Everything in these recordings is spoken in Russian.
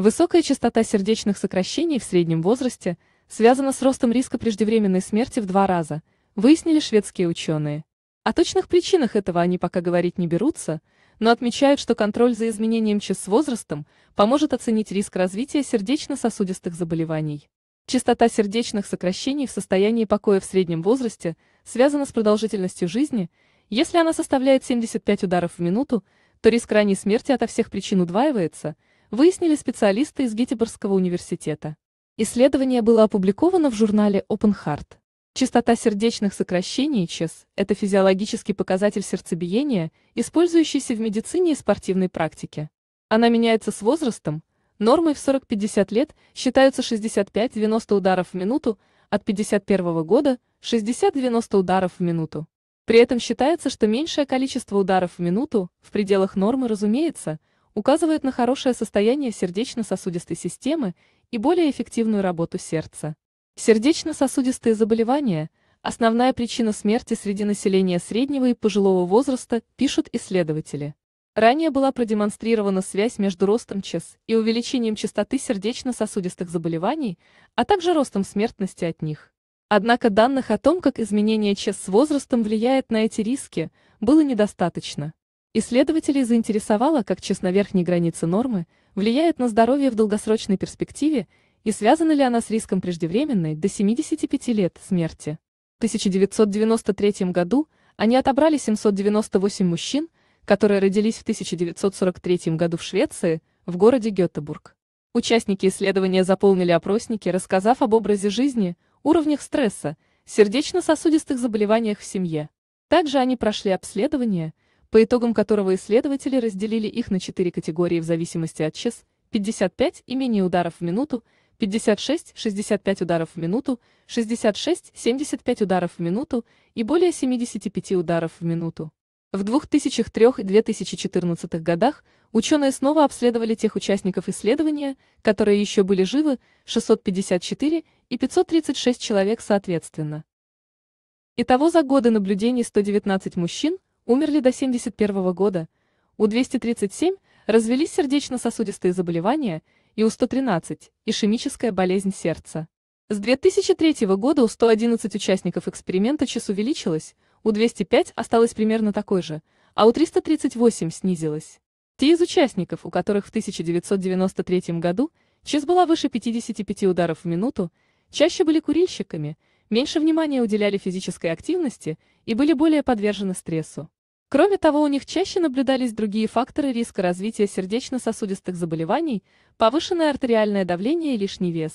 Высокая частота сердечных сокращений в среднем возрасте связана с ростом риска преждевременной смерти в два раза, выяснили шведские ученые. О точных причинах этого они пока говорить не берутся, но отмечают, что контроль за изменением ЧС с возрастом поможет оценить риск развития сердечно-сосудистых заболеваний. Частота сердечных сокращений в состоянии покоя в среднем возрасте связана с продолжительностью жизни, если она составляет 75 ударов в минуту, то риск ранней смерти ото всех причин удваивается – выяснили специалисты из Гетеборгского университета. Исследование было опубликовано в журнале Open Heart. Частота сердечных сокращений (ЧС) — это физиологический показатель сердцебиения, использующийся в медицине и спортивной практике. Она меняется с возрастом, нормой в 40-50 лет считаются 65-90 ударов в минуту, от 51 года – 60-90 ударов в минуту. При этом считается, что меньшее количество ударов в минуту, в пределах нормы, разумеется, указывает на хорошее состояние сердечно-сосудистой системы и более эффективную работу сердца. Сердечно-сосудистые заболевания – основная причина смерти среди населения среднего и пожилого возраста, пишут исследователи. Ранее была продемонстрирована связь между ростом ЧС и увеличением частоты сердечно-сосудистых заболеваний, а также ростом смертности от них. Однако данных о том, как изменение ЧС с возрастом влияет на эти риски, было недостаточно. Исследователей заинтересовало, как честно верхней границы нормы влияет на здоровье в долгосрочной перспективе и связана ли она с риском преждевременной до 75 лет смерти. В 1993 году они отобрали 798 мужчин, которые родились в 1943 году в Швеции, в городе Гетебург. Участники исследования заполнили опросники, рассказав об образе жизни, уровнях стресса, сердечно-сосудистых заболеваниях в семье. Также они прошли обследование – по итогам которого исследователи разделили их на четыре категории в зависимости от ЧС, 55 и менее ударов в минуту, 56, 65 ударов в минуту, 66, 75 ударов в минуту и более 75 ударов в минуту. В 2003 и 2014 годах ученые снова обследовали тех участников исследования, которые еще были живы, 654 и 536 человек соответственно. Итого за годы наблюдений 119 мужчин, умерли до 71 года, у 237 развелись сердечно-сосудистые заболевания и у 113 – ишемическая болезнь сердца. С 2003 года у 111 участников эксперимента час увеличилась, у 205 осталось примерно такой же, а у 338 снизилась. Те из участников, у которых в 1993 году час была выше 55 ударов в минуту, чаще были курильщиками, меньше внимания уделяли физической активности и были более подвержены стрессу. Кроме того, у них чаще наблюдались другие факторы риска развития сердечно-сосудистых заболеваний, повышенное артериальное давление и лишний вес.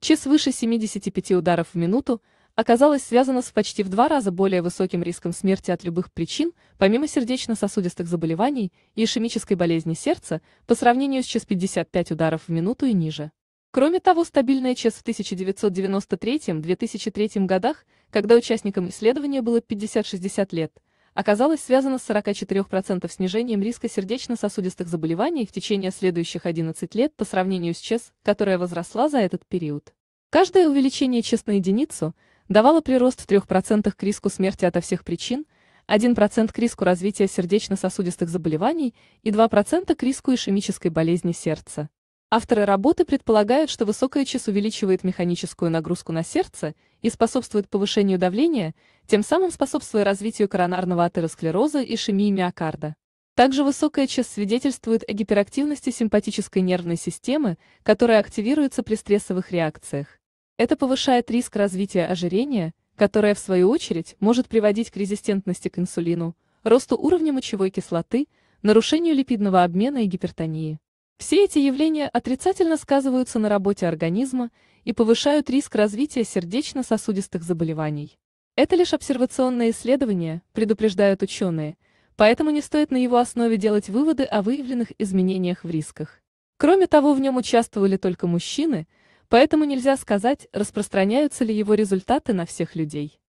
ЧС выше 75 ударов в минуту оказалось связано с почти в два раза более высоким риском смерти от любых причин, помимо сердечно-сосудистых заболеваний и ишемической болезни сердца, по сравнению с ЧС 55 ударов в минуту и ниже. Кроме того, стабильная ЧС в 1993-2003 годах, когда участникам исследования было 50-60 лет – оказалось связано с 44% снижением риска сердечно-сосудистых заболеваний в течение следующих 11 лет по сравнению с ЧЕС, которая возросла за этот период. Каждое увеличение ЧЕС на единицу давало прирост в 3% к риску смерти ото всех причин, 1% к риску развития сердечно-сосудистых заболеваний и 2% к риску ишемической болезни сердца. Авторы работы предполагают, что высокая ЧИС увеличивает механическую нагрузку на сердце и способствует повышению давления, тем самым способствуя развитию коронарного атеросклероза и шемии миокарда. Также высокая ЧИС свидетельствует о гиперактивности симпатической нервной системы, которая активируется при стрессовых реакциях. Это повышает риск развития ожирения, которое в свою очередь может приводить к резистентности к инсулину, росту уровня мочевой кислоты, нарушению липидного обмена и гипертонии. Все эти явления отрицательно сказываются на работе организма и повышают риск развития сердечно-сосудистых заболеваний. Это лишь обсервационное исследование, предупреждают ученые, поэтому не стоит на его основе делать выводы о выявленных изменениях в рисках. Кроме того, в нем участвовали только мужчины, поэтому нельзя сказать, распространяются ли его результаты на всех людей.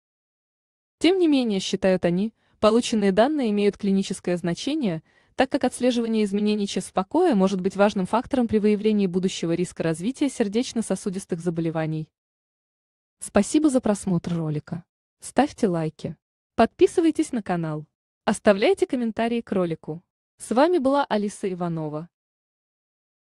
Тем не менее, считают они, полученные данные имеют клиническое значение – так как отслеживание изменений часов покоя может быть важным фактором при выявлении будущего риска развития сердечно-сосудистых заболеваний. Спасибо за просмотр ролика. Ставьте лайки. Подписывайтесь на канал. Оставляйте комментарии к ролику. С вами была Алиса Иванова.